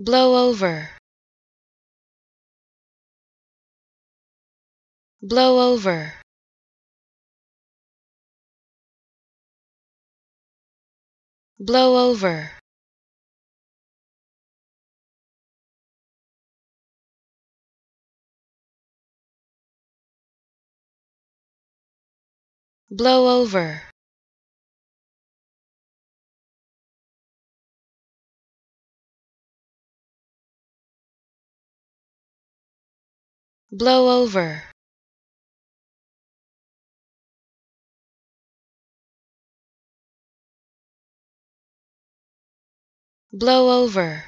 blow over blow over blow over blow over Blow over. Blow over.